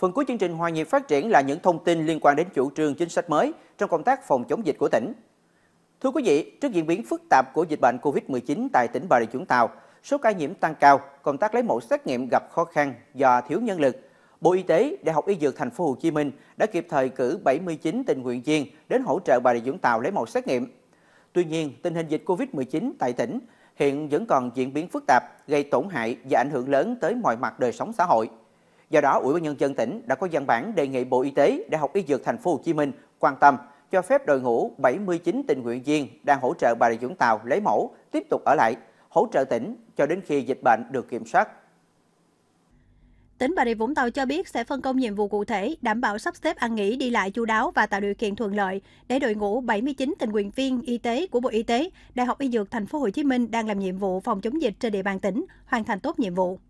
Phần cuối chương trình Hòa nhịp phát triển là những thông tin liên quan đến chủ trương chính sách mới trong công tác phòng chống dịch của tỉnh. Thưa quý vị, trước diễn biến phức tạp của dịch bệnh COVID-19 tại tỉnh Bà Rịa Vũng Tàu, số ca nhiễm tăng cao, công tác lấy mẫu xét nghiệm gặp khó khăn do thiếu nhân lực. Bộ Y tế, Đại học Y Dược Thành phố Hồ Chí Minh đã kịp thời cử 79 tình nguyện viên đến hỗ trợ Bà Rịa Vũng Tàu lấy mẫu xét nghiệm. Tuy nhiên, tình hình dịch COVID-19 tại tỉnh hiện vẫn còn diễn biến phức tạp, gây tổn hại và ảnh hưởng lớn tới mọi mặt đời sống xã hội. Do đó, Ủy ban nhân dân tỉnh đã có văn bản đề nghị Bộ Y tế, Đại học Y Dược Thành phố Hồ Chí Minh quan tâm cho phép đội ngũ 79 tình nguyện viên đang hỗ trợ Bà Rịa Vũng Tàu lấy mẫu tiếp tục ở lại, hỗ trợ tỉnh cho đến khi dịch bệnh được kiểm soát. Tỉnh Bà Rịa Vũng Tàu cho biết sẽ phân công nhiệm vụ cụ thể, đảm bảo sắp xếp ăn nghỉ đi lại chu đáo và tạo điều kiện thuận lợi để đội ngũ 79 tình nguyện viên y tế của Bộ Y tế, Đại học Y Dược Thành phố Hồ Chí Minh đang làm nhiệm vụ phòng chống dịch trên địa bàn tỉnh hoàn thành tốt nhiệm vụ.